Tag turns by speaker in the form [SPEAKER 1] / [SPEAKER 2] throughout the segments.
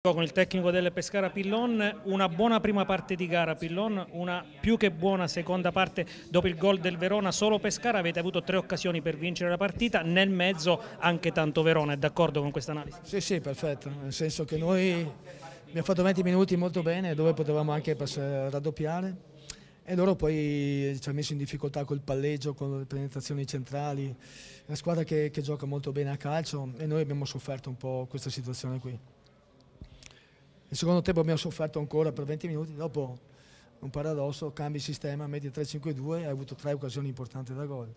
[SPEAKER 1] Con il tecnico del Pescara Pillon, una buona prima parte di gara Pillon, una più che buona seconda parte dopo il gol del Verona, solo Pescara avete avuto tre occasioni per vincere la partita, nel mezzo anche tanto Verona, è d'accordo con questa analisi?
[SPEAKER 2] Sì, sì, perfetto, nel senso che noi abbiamo fatto 20 minuti molto bene dove potevamo anche raddoppiare e loro poi ci hanno messo in difficoltà col palleggio, con le penetrazioni centrali, una squadra che, che gioca molto bene a calcio e noi abbiamo sofferto un po' questa situazione qui. Il secondo tempo boh, abbiamo sofferto ancora per 20 minuti, dopo un paradosso, cambi sistema, media 3-5-2, hai avuto tre occasioni importanti da gol.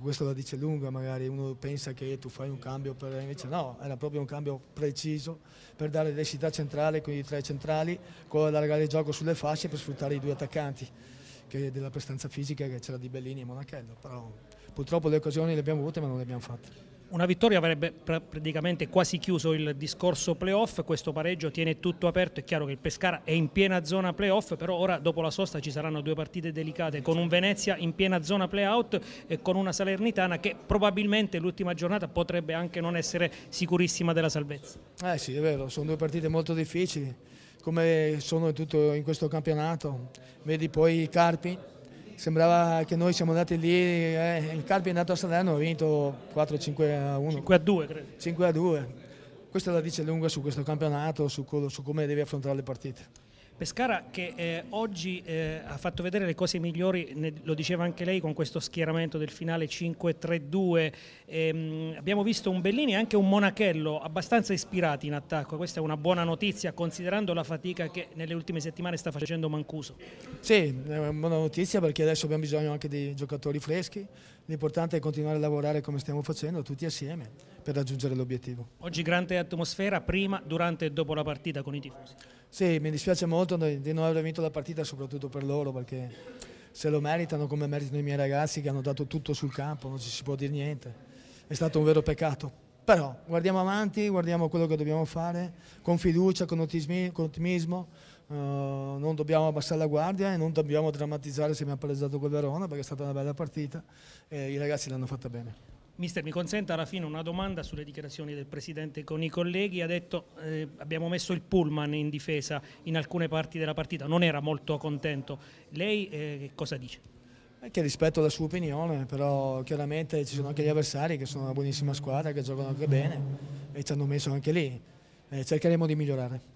[SPEAKER 2] Questo la dice lunga, magari uno pensa che tu fai un cambio, per, invece no, era proprio un cambio preciso per dare l'essità centrale, quindi tre centrali, con allargare il gioco sulle fasce per sfruttare i due attaccanti che della prestanza fisica che c'era di Bellini e Monachello. Però purtroppo le occasioni le abbiamo avute ma non le abbiamo fatte.
[SPEAKER 1] Una vittoria avrebbe praticamente quasi chiuso il discorso playoff, questo pareggio tiene tutto aperto, è chiaro che il Pescara è in piena zona playoff, però ora dopo la sosta ci saranno due partite delicate con un Venezia in piena zona playout e con una Salernitana che probabilmente l'ultima giornata potrebbe anche non essere sicurissima della salvezza.
[SPEAKER 2] Eh sì, è vero, sono due partite molto difficili come sono tutto in questo campionato, vedi poi i Carpi sembrava che noi siamo andati lì, eh, il campionato a Salerno ha vinto 4-5 a 1. 5 a 2 credo. 5 a 2. Questa la dice lunga su questo campionato, su, su come devi affrontare le partite.
[SPEAKER 1] Pescara che eh, oggi eh, ha fatto vedere le cose migliori, ne, lo diceva anche lei con questo schieramento del finale 5-3-2, ehm, abbiamo visto un Bellini e anche un Monachello abbastanza ispirati in attacco, questa è una buona notizia considerando la fatica che nelle ultime settimane sta facendo Mancuso. Sì, è una buona
[SPEAKER 2] notizia perché adesso abbiamo bisogno anche di giocatori freschi, l'importante è continuare a lavorare come stiamo facendo tutti assieme per raggiungere l'obiettivo.
[SPEAKER 1] Oggi grande atmosfera prima, durante e dopo la partita con i tifosi.
[SPEAKER 2] Sì, mi dispiace molto di non aver vinto la partita, soprattutto per loro, perché se lo meritano come meritano i miei ragazzi che hanno dato tutto sul campo, non ci si può dire niente. È stato un vero peccato. Però guardiamo avanti, guardiamo quello che dobbiamo fare, con fiducia, con ottimismo. Uh, non dobbiamo abbassare la guardia e non dobbiamo drammatizzare se mi ha palesato quel Verona perché è stata una bella partita e i ragazzi l'hanno fatta bene.
[SPEAKER 1] Mister, mi consenta alla fine una domanda sulle dichiarazioni del Presidente con i colleghi. Ha detto eh, abbiamo messo il pullman in difesa in alcune parti della partita, non era molto contento. Lei eh, cosa dice?
[SPEAKER 2] Anche eh, rispetto alla sua opinione, però chiaramente ci sono anche gli avversari che sono una buonissima squadra, che giocano anche bene e ci hanno messo anche lì. Eh, cercheremo di migliorare.